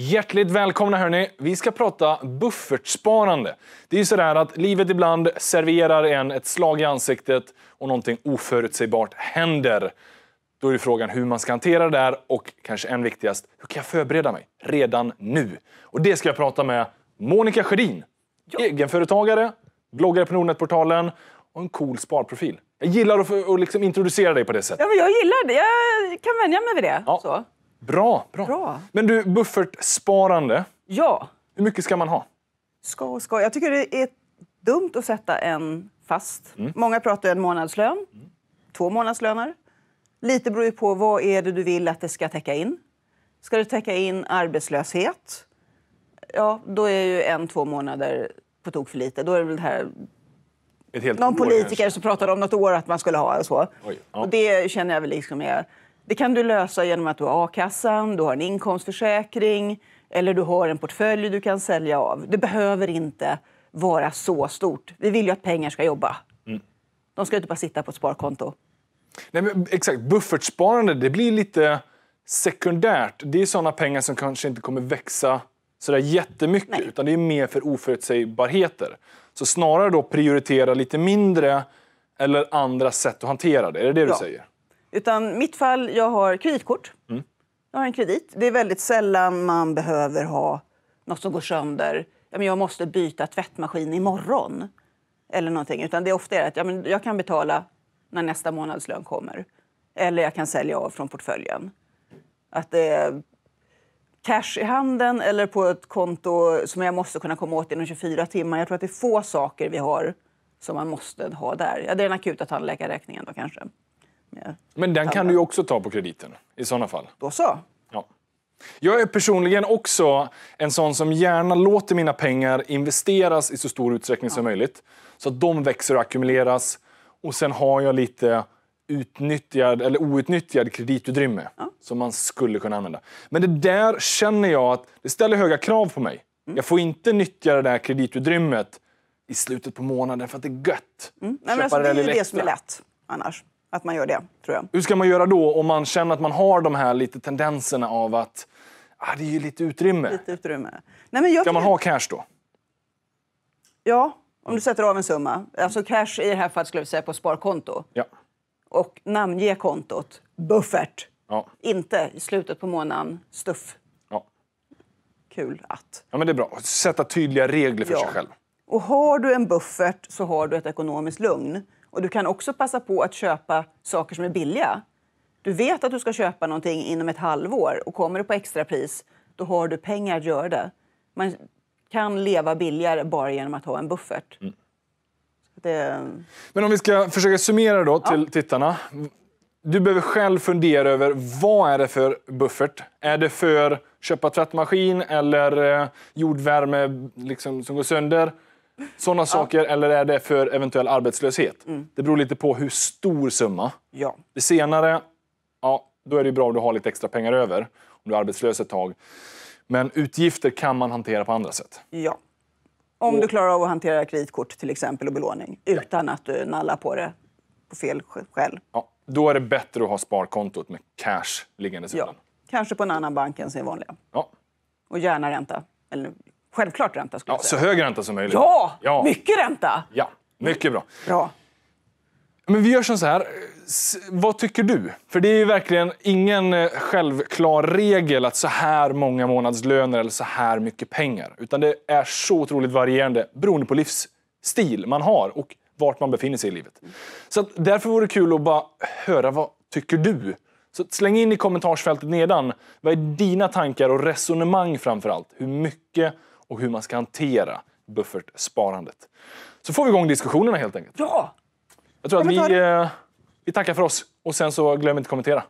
Hjärtligt välkomna hörni! Vi ska prata buffertsparande. Det är ju sådär att livet ibland serverar en ett slag i ansiktet och någonting oförutsägbart händer. Då är frågan hur man ska hantera det där och kanske än viktigast, hur kan jag förbereda mig redan nu? Och det ska jag prata med Monica Sjödin, egenföretagare, bloggare på Nordnetportalen och en cool sparprofil. Jag gillar att, liksom introducera dig på det sättet. Ja, men jag gillar det. Jag kan vänja mig vid det. Ja. Så. Bra, bra. bra. Men du, buffertsparande. Ja. Hur mycket ska man ha? Ska och ska. Jag tycker det är dumt att sätta en fast. Mm. Många pratar en månadslön, mm. två månadslöner. Lite beror ju på vad är det du vill att det ska täcka in. Ska det täcka in arbetslöshet, ja, då är ju en, två månader på tok för lite. Då är det väl det här någon politiker kanske. som pratade om något år att man skulle ha. Och så. Oj, ja. och det känner jag väl liksom är... Det kan du lösa genom att du har a-kassan, du har en inkomstförsäkring eller du har en portfölj du kan sälja av. Det behöver inte vara så stort. Vi vill ju att pengar ska jobba. Mm. De ska inte bara sitta på ett sparkonto. Nej, men, exakt. Buffertsparande det blir lite sekundärt. Det är såna pengar som kanske inte kommer växa sådär jättemycket utan det är mer för oförutsägbarheter. Så snarare då prioritera lite mindre eller andra sätt att hantera det. Är det det du ja. säger? Utan mitt fall, jag har kreditkort. Mm. Jag har en kredit. Det är väldigt sällan man behöver ha något som går sönder. jag måste byta tvättmaskin imorgon. Eller någonting. Utan det är ofta att jag kan betala när nästa månadslön kommer. Eller jag kan sälja av från portföljen. Att det är cash i handen eller på ett konto som jag måste kunna komma åt inom 24 timmar. Jag tror att det är få saker vi har som man måste ha där. Ja, det är den akuta tandläkarräkningen då kanske. Men den kan du ju också ta på krediten i sådana fall. Då så. Ja. Jag är personligen också en sån som gärna låter mina pengar investeras i så stor utsträckning ja. som möjligt. Så att de växer och ackumuleras. Och sen har jag lite utnyttjad eller outnyttjad kreditutrymme ja. som man skulle kunna använda. Men det där känner jag att det ställer höga krav på mig. Mm. Jag får inte nyttja det där kreditutrymmet i slutet på månaden för att det är gött. Mm. Nej, men alltså, det är ju det som är lätt annars att man gör det, tror jag. Hur ska man göra då om man känner att man har de här lite tendenserna av att ah, det är ju lite utrymme? Lite utrymme. Nej, men jag ska man ha cash då? Ja, om du sätter av en summa. Alltså cash i det här fallet skulle jag säga på sparkonto. Ja. Och namnge kontot buffert. Ja. Inte i slutet på månaden stuff. Ja. Kul att. Ja, men det är bra. Sätta tydliga regler för ja. sig själv. Och har du en buffert så har du ett ekonomiskt lugn. Och du kan också passa på att köpa saker som är billiga. Du vet att du ska köpa någonting inom ett halvår och kommer det på extrapris, då har du pengar att göra det. Man kan leva billigare bara genom att ha en buffert. Mm. Det... Men om vi ska försöka summera då till ja. tittarna. Du behöver själv fundera över vad är det för buffert? Är det för köpa tvättmaskin eller eh, jordvärme liksom, som går sönder? Sådana ja. saker, eller är det för eventuell arbetslöshet? Mm. Det beror lite på hur stor summa. Ja. Det senare, ja, då är det ju bra om du har lite extra pengar över, om du är arbetslös ett tag. Men utgifter kan man hantera på andra sätt. Ja. Om och... du klarar av att hantera kreditkort till exempel och belåning utan att du nallar på det på fel skäl. Ja. Då är det bättre att ha sparkontot med cash liggandes ja. Utan. Kanske på en annan bank än sin vanliga. Ja. Och gärna ränta. Eller Självklart ränta skulle ja, jag säga. Så hög ränta som möjligt. Ja, ja. mycket ränta! Ja, mycket bra. Bra. Men vi gör så här. Vad tycker du? För det är verkligen ingen eh, självklar regel att så här många månadslöner eller så här mycket pengar. Utan det är så otroligt varierande beroende på livsstil man har och vart man befinner sig i livet. Så därför vore det kul att bara höra vad tycker du? Så släng in i kommentarsfältet nedan. Vad är dina tankar och resonemang framför allt? Hur mycket och hur man ska hantera buffertsparandet. Så får vi igång diskussionerna helt enkelt. Ja! Jag tror att vi, eh, vi tackar för oss och sen så glöm inte kommentera.